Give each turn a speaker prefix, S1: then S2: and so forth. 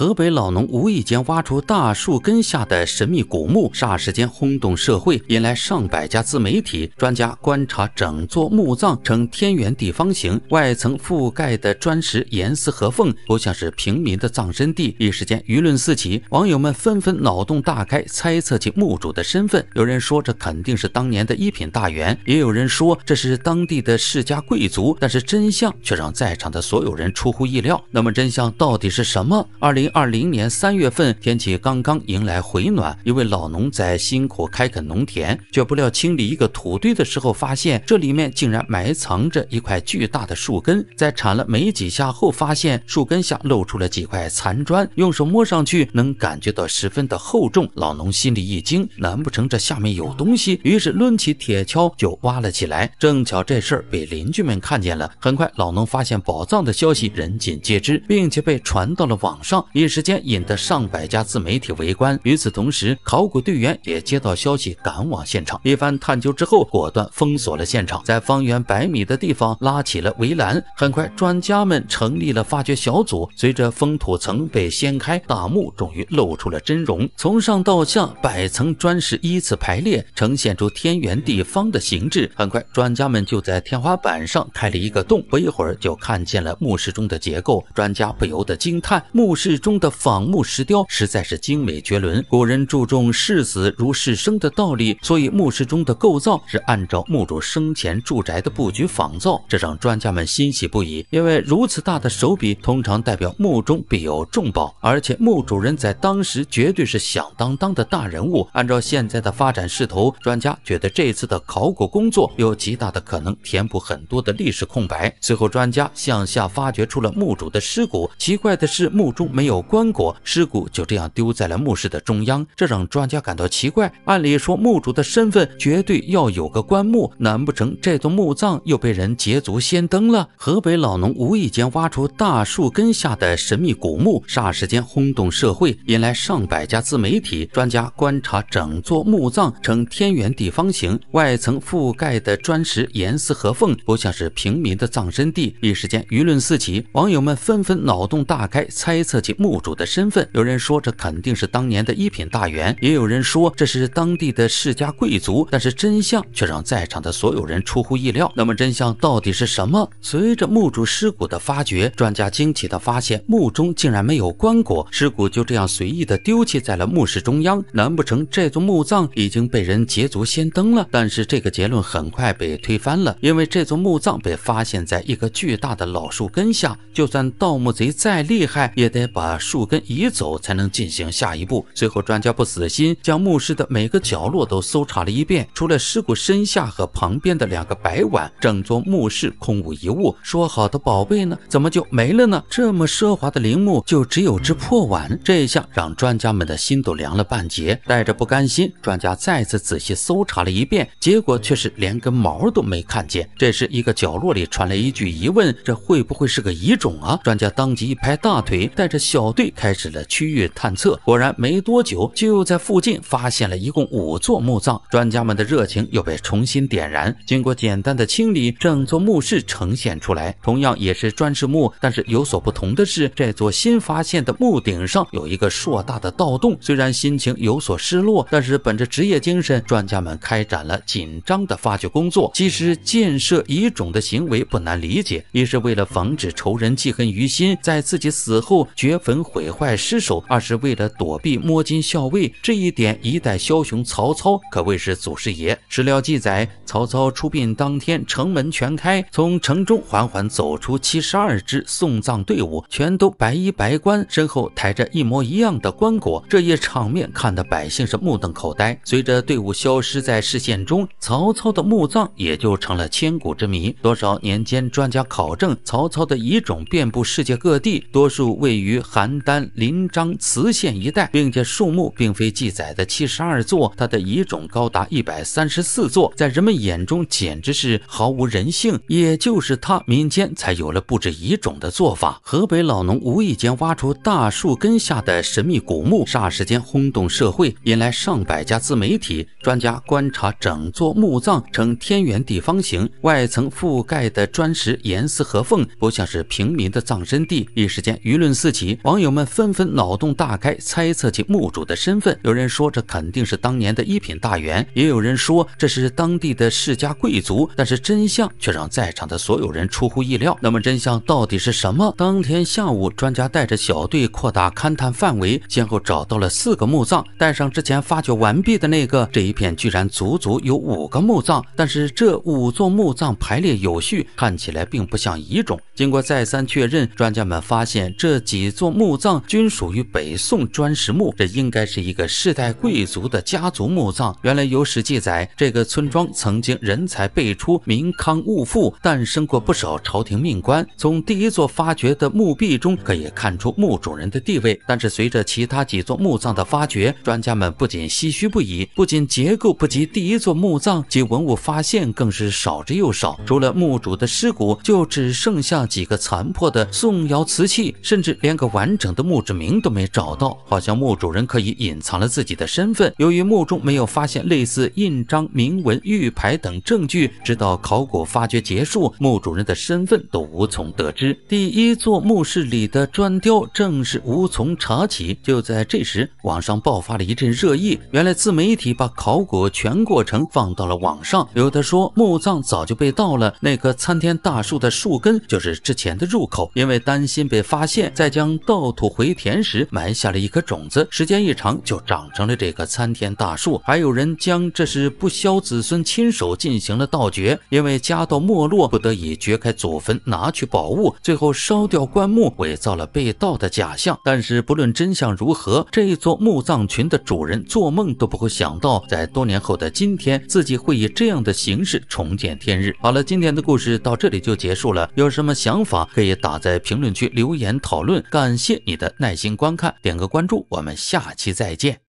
S1: 河北老农无意间挖出大树根下的神秘古墓，霎时间轰动社会，引来上百家自媒体专家观察整座墓葬，呈天圆地方形，外层覆盖的砖石严丝合缝，不像是平民的葬身地。一时间舆论四起，网友们纷纷脑洞大开，猜测起墓主的身份。有人说这肯定是当年的一品大员，也有人说这是当地的世家贵族。但是真相却让在场的所有人出乎意料。那么真相到底是什么？二零。二零年三月份，天气刚刚迎来回暖，一位老农在辛苦开垦农田，却不料清理一个土堆的时候，发现这里面竟然埋藏着一块巨大的树根。在铲了没几下后，发现树根下露出了几块残砖，用手摸上去能感觉到十分的厚重。老农心里一惊，难不成这下面有东西？于是抡起铁锹就挖了起来。正巧这事儿被邻居们看见了，很快老农发现宝藏的消息人尽皆知，并且被传到了网上。一时间引得上百家自媒体围观。与此同时，考古队员也接到消息赶往现场。一番探究之后，果断封锁了现场，在方圆百米的地方拉起了围栏。很快，专家们成立了发掘小组。随着封土层被掀开，大墓终于露出了真容。从上到下，百层砖石依次排列，呈现出天圆地方的形制。很快，专家们就在天花板上开了一个洞，不一会儿就看见了墓室中的结构。专家不由得惊叹：墓室。中的仿木石雕实在是精美绝伦。古人注重视死如视生的道理，所以墓室中的构造是按照墓主生前住宅的布局仿造，这让专家们欣喜不已。因为如此大的手笔，通常代表墓中必有重宝，而且墓主人在当时绝对是响当当的大人物。按照现在的发展势头，专家觉得这次的考古工作有极大的可能填补很多的历史空白。随后，专家向下发掘出了墓主的尸骨。奇怪的是，墓中没有。有棺椁，尸骨就这样丢在了墓室的中央，这让专家感到奇怪。按理说，墓主的身份绝对要有个棺木，难不成这座墓葬又被人捷足先登了？河北老农无意间挖出大树根下的神秘古墓，霎时间轰动社会，引来上百家自媒体专家观察整座墓葬，呈天圆地方形，外层覆盖的砖石严丝合缝，不像是平民的葬身地。一时间，舆论四起，网友们纷纷脑洞大开，猜测起。墓主的身份，有人说这肯定是当年的一品大员，也有人说这是当地的世家贵族，但是真相却让在场的所有人出乎意料。那么真相到底是什么？随着墓主尸骨的发掘，专家惊奇的发现，墓中竟然没有棺椁，尸骨就这样随意的丢弃在了墓室中央。难不成这座墓葬已经被人捷足先登了？但是这个结论很快被推翻了，因为这座墓葬被发现在一棵巨大的老树根下，就算盗墓贼再厉害，也得把把树根移走才能进行下一步。随后，专家不死心，将墓室的每个角落都搜查了一遍，除了尸骨身下和旁边的两个白碗，整座墓室空无一物。说好的宝贝呢？怎么就没了呢？这么奢华的陵墓，就只有只破碗？这一下让专家们的心都凉了半截。带着不甘心，专家再次仔细搜查了一遍，结果却是连根毛都没看见。这时，一个角落里传来一句疑问：“这会不会是个遗种啊？”专家当即一拍大腿，带着小。小队开始了区域探测，果然没多久就在附近发现了一共五座墓葬，专家们的热情又被重新点燃。经过简单的清理，整座墓室呈现出来，同样也是砖室墓，但是有所不同的是，这座新发现的墓顶上有一个硕大的盗洞。虽然心情有所失落，但是本着职业精神，专家们开展了紧张的发掘工作。其实建设遗冢的行为不难理解，一是为了防止仇人记恨于心，在自己死后绝。本毁坏尸首，二是为了躲避摸金校尉。这一点，一代枭雄曹操可谓是祖师爷。史料记载，曹操出殡当天，城门全开，从城中缓缓走出七十二支送葬队伍，全都白衣白冠，身后抬着一模一样的棺椁。这一场面看得百姓是目瞪口呆。随着队伍消失在视线中，曹操的墓葬也就成了千古之谜。多少年间，专家考证，曹操的遗种遍布世界各地，多数位于海。邯郸临漳磁县一带，并且树木并非记载的七十二座，它的遗种高达一百三十四座，在人们眼中简直是毫无人性，也就是他民间才有了布置遗种的做法。河北老农无意间挖出大树根下的神秘古墓，霎时间轰动社会，引来上百家自媒体专家观察整座墓葬，呈天圆地方形，外层覆盖的砖石严丝合缝，不像是平民的葬身地，一时间舆论四起。网友们纷纷脑洞大开，猜测起墓主的身份。有人说这肯定是当年的一品大员，也有人说这是当地的世家贵族。但是真相却让在场的所有人出乎意料。那么真相到底是什么？当天下午，专家带着小队扩大勘探范围，先后找到了四个墓葬，带上之前发掘完毕的那个，这一片居然足足有五个墓葬。但是这五座墓葬排列有序，看起来并不像遗种。经过再三确认，专家们发现这几座。墓葬均属于北宋砖石墓，这应该是一个世代贵族的家族墓葬。原来有史记载，这个村庄曾经人才辈出，民康物富，诞生过不少朝廷命官。从第一座发掘的墓壁中可以看出墓主人的地位，但是随着其他几座墓葬的发掘，专家们不仅唏嘘不已，不仅结构不及第一座墓葬，及文物发现更是少之又少。除了墓主的尸骨，就只剩下几个残破的宋窑瓷器，甚至连个碗。完整的墓志铭都没找到，好像墓主人刻意隐藏了自己的身份。由于墓中没有发现类似印章、铭文、玉牌等证据，直到考古发掘结束，墓主人的身份都无从得知。第一座墓室里的砖雕正是无从查起。就在这时，网上爆发了一阵热议。原来自媒体把考古全过程放到了网上，有的说墓葬早就被盗了，那棵参天大树的树根就是之前的入口，因为担心被发现，再将。盗土回填时埋下了一颗种子，时间一长就长成了这棵参天大树。还有人将这是不肖子孙亲手进行了盗掘，因为家道没落，不得已掘开祖坟拿取宝物，最后烧掉棺木，伪造了被盗的假象。但是不论真相如何，这一座墓葬群的主人做梦都不会想到，在多年后的今天，自己会以这样的形式重见天日。好了，今天的故事到这里就结束了。有什么想法可以打在评论区留言讨论，感。谢你的耐心观看，点个关注，我们下期再见。